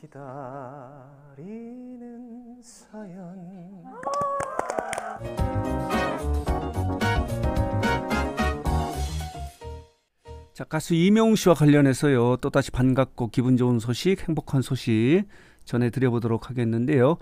기다리는 사연 자 가수 이명웅 씨와 관련해서요 또다시 반갑고 기분 좋은 소식 행복한 소식 전해드려보도록 하겠는데요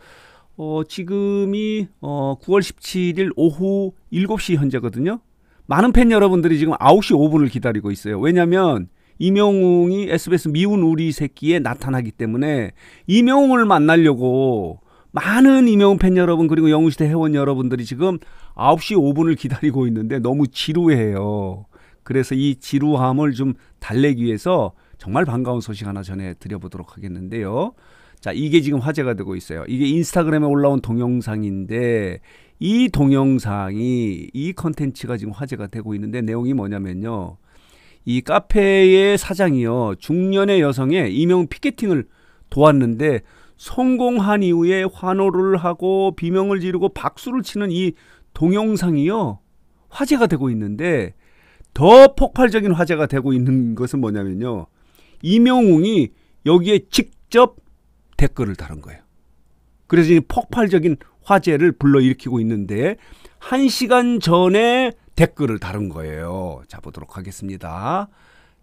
어, 지금이 어, 9월 17일 오후 7시 현재거든요 많은 팬 여러분들이 지금 9시 5분을 기다리고 있어요 왜냐면 이명웅이 SBS 미운 우리 새끼에 나타나기 때문에 이명웅을 만나려고 많은 이명웅 팬 여러분 그리고 영웅시대 회원 여러분들이 지금 9시 5분을 기다리고 있는데 너무 지루해요. 그래서 이 지루함을 좀 달래기 위해서 정말 반가운 소식 하나 전해 드려보도록 하겠는데요. 자, 이게 지금 화제가 되고 있어요. 이게 인스타그램에 올라온 동영상인데 이 동영상이 이 컨텐츠가 지금 화제가 되고 있는데 내용이 뭐냐면요. 이 카페의 사장이요. 중년의 여성의 이명 피켓팅을 도왔는데 성공한 이후에 환호를 하고 비명을 지르고 박수를 치는 이 동영상이요. 화제가 되고 있는데 더 폭발적인 화제가 되고 있는 것은 뭐냐면요. 이명웅이 여기에 직접 댓글을 달은 거예요. 그래서 이 폭발적인 화제를 불러일으키고 있는데 1시간 전에 댓글을 다룬 거예요. 자, 보도록 하겠습니다.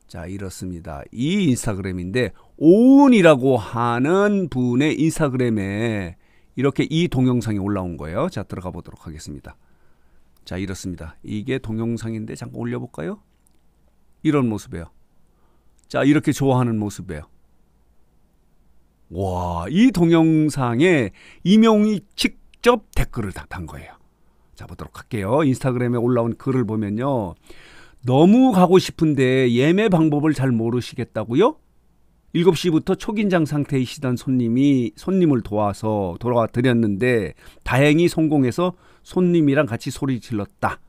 자, 이렇습니다. 이 인스타그램인데, 오은이라고 하는 분의 인스타그램에 이렇게 이 동영상이 올라온 거예요. 자, 들어가 보도록 하겠습니다. 자, 이렇습니다. 이게 동영상인데, 잠깐 올려볼까요? 이런 모습이에요. 자, 이렇게 좋아하는 모습이에요. 와, 이 동영상에 이명이 직접 댓글을 단 거예요. 잡아보도록 할게요. 인스타그램에 올라온 글을 보면요. 너무 가고 싶은데 예매 방법을 잘 모르시겠다고요? 7시부터 초긴장 상태이시던 손님이 손님을 도와서 돌아와 드렸는데 다행히 성공해서 손님이랑 같이 소리 질렀다.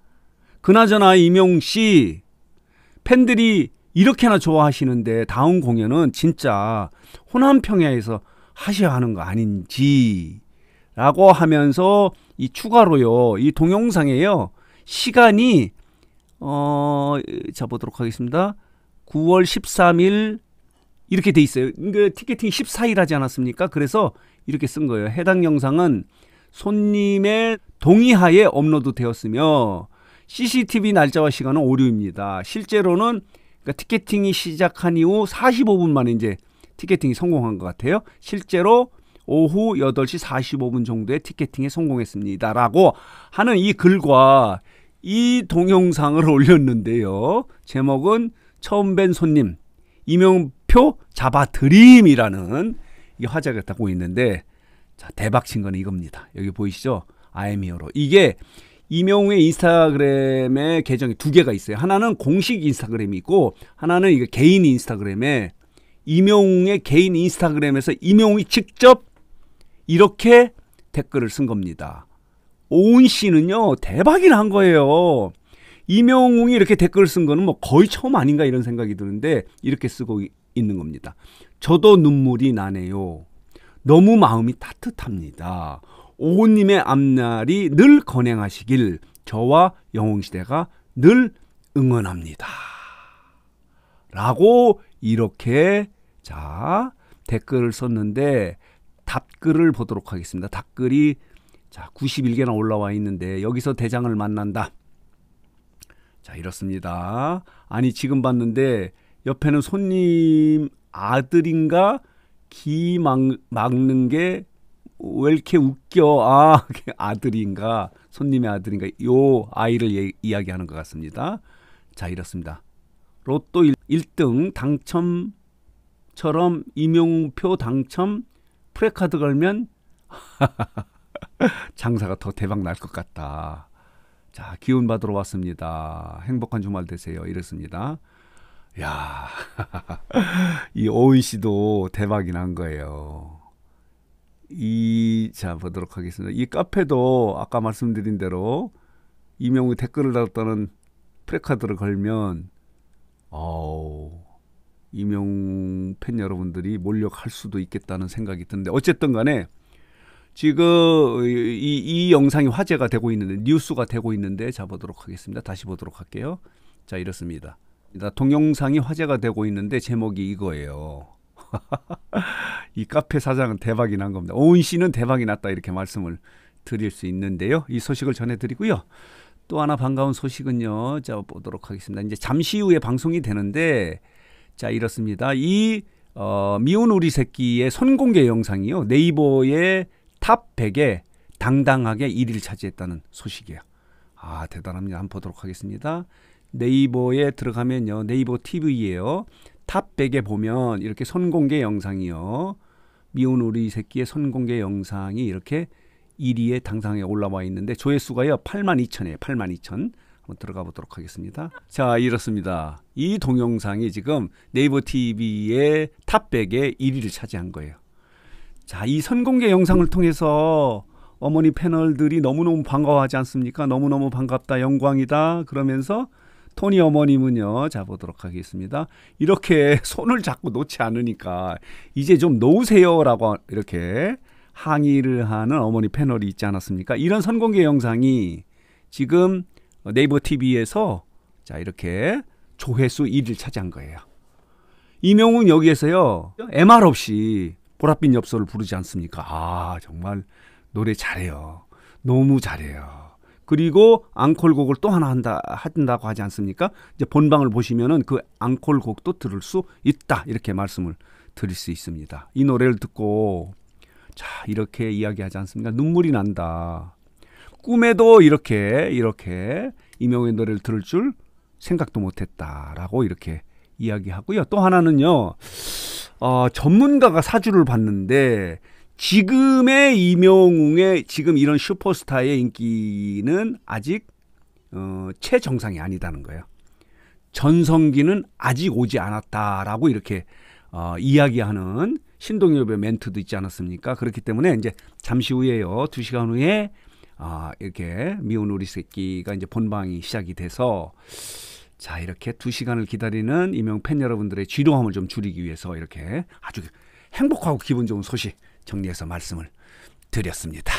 그나저나 이명 씨 팬들이 이렇게나 좋아하시는데 다음 공연은 진짜 호남 평야에서 하셔야 하는 거 아닌지 라고 하면서 이 추가로요. 이 동영상에요. 시간이 어, 잡아보도록 하겠습니다. 9월 13일 이렇게 돼 있어요. 그 티켓팅 14일 하지 않았습니까? 그래서 이렇게 쓴 거예요. 해당 영상은 손님의 동의하에 업로드 되었으며 CCTV 날짜와 시간은 오류입니다. 실제로는 그러니까 티켓팅이 시작한 이후 45분 만에 이제 티켓팅이 성공한 것 같아요. 실제로 오후 8시 45분 정도에 티켓팅에 성공했습니다. 라고 하는 이 글과 이 동영상을 올렸는데요. 제목은 처음 뵌 손님, 이명표 잡아드림이라는 이게 화제가 되고 있는데, 자, 대박 친 거는 이겁니다. 여기 보이시죠? 아이미어로. 이게 이명우의 인스타그램에 계정이 두 개가 있어요. 하나는 공식 인스타그램이 있고, 하나는 이게 개인 인스타그램에 이명웅의 개인 인스타그램에서 이명웅이 직접 이렇게 댓글을 쓴 겁니다. 오은 씨는요, 대박이 난 거예요. 이명웅이 이렇게 댓글을 쓴 거는 뭐 거의 처음 아닌가 이런 생각이 드는데 이렇게 쓰고 있는 겁니다. 저도 눈물이 나네요. 너무 마음이 따뜻합니다. 오호님의 앞날이 늘 건행하시길 저와 영웅시대가 늘 응원합니다. 라고 이렇게 자 댓글을 썼는데 답글을 보도록 하겠습니다. 답글이 자 91개나 올라와 있는데 여기서 대장을 만난다. 자 이렇습니다. 아니 지금 봤는데 옆에는 손님 아들인가 기 막, 막는 게 왜 이렇게 웃겨 아 아들인가 손님의 아들인가 요 아이를 예, 이야기하는 것 같습니다. 자 이렇습니다. 로또 1, 등 당첨처럼 임용표 당첨 프레카드 걸면 장사가 더 대박 날 것 같다. 자, 기운 받으러 왔습니다. 행복한 주말 되세요. 이랬습니다. 야, 이오은 씨도 대박이 난 거예요. 이, 자, 보도록 하겠습니다. 이 카페도 아까 말씀드린 대로 이명우 댓글을 달았다는 프레카드를 걸면, 어우, 이명팬 여러분들이 몰려갈 수도 있겠다는 생각이 드는데 어쨌든 간에 지금 이, 이 영상이 화제가 되고 있는데 뉴스가 되고 있는데 잡아보도록 하겠습니다. 다시 보도록 할게요. 자 이렇습니다. 동영상이 화제가 되고 있는데 제목이 이거예요. 이 카페 사장은 대박이 난 겁니다. 오은 씨는 대박이 났다 이렇게 말씀을 드릴 수 있는데요. 이 소식을 전해드리고요. 또 하나 반가운 소식은요. 잡아 보도록 하겠습니다. 이제 잠시 후에 방송이 되는데 자, 이렇습니다. 이 어, 미운 우리 새끼의 선공개 영상이요. 네이버의 탑 100에 당당하게 1위를 차지했다는 소식이에요. 아, 대단합니다. 한번 보도록 하겠습니다. 네이버에 들어가면요. 네이버 TV예요. 탑 100에 보면 이렇게 선공개 영상이요. 미운 우리 새끼의 선공개 영상이 이렇게 1위에 당상에 올라와 있는데 조회수가요. 8만 2천이에요. 8만 2천. 한번 들어가 보도록 하겠습니다. 자, 이렇습니다. 이 동영상이 지금 네이버 TV의 탑백에 1위를 차지한 거예요. 자, 이 선공개 영상을 통해서 어머니 패널들이 너무너무 반가워하지 않습니까? 너무너무 반갑다, 영광이다. 그러면서 토니 어머님은요, 자, 보도록 하겠습니다. 이렇게 손을 잡고 놓지 않으니까, 이제 좀 놓으세요라고 이렇게 항의를 하는 어머니 패널이 있지 않았습니까? 이런 선공개 영상이 지금 어, 네이버 TV에서 자 이렇게 조회수 1위를 차지한 거예요. 이명훈 여기에서요 MR 없이 보랏빛 엽서를 부르지 않습니까? 아 정말 노래 잘해요. 너무 잘해요. 그리고 앙콜곡을 또 하나 한다 한다고 하지 않습니까? 이제 본방을 보시면은 그 앙콜곡도 들을 수 있다 이렇게 말씀을 드릴 수 있습니다. 이 노래를 듣고 자 이렇게 이야기하지 않습니까? 눈물이 난다. 꿈에도 이렇게 이렇게 이명우의 노래를 들을 줄 생각도 못했다라고 이렇게 이야기하고요. 또 하나는요. 어, 전문가가 사주를 봤는데 지금의 이명웅의 지금 이런 슈퍼스타의 인기는 아직 어, 최정상이 아니다는 거예요. 전성기는 아직 오지 않았다라고 이렇게 어, 이야기하는 신동엽의 멘트도 있지 않았습니까? 그렇기 때문에 이제 잠시 후에요. 두시간 후에 아, 이렇게 미운 우리 새끼가 이제 본방이 시작이 돼서 자, 이렇게 두 시간을 기다리는 이명 팬 여러분들의 지루함을 좀 줄이기 위해서 이렇게 아주 행복하고 기분 좋은 소식 정리해서 말씀을 드렸습니다.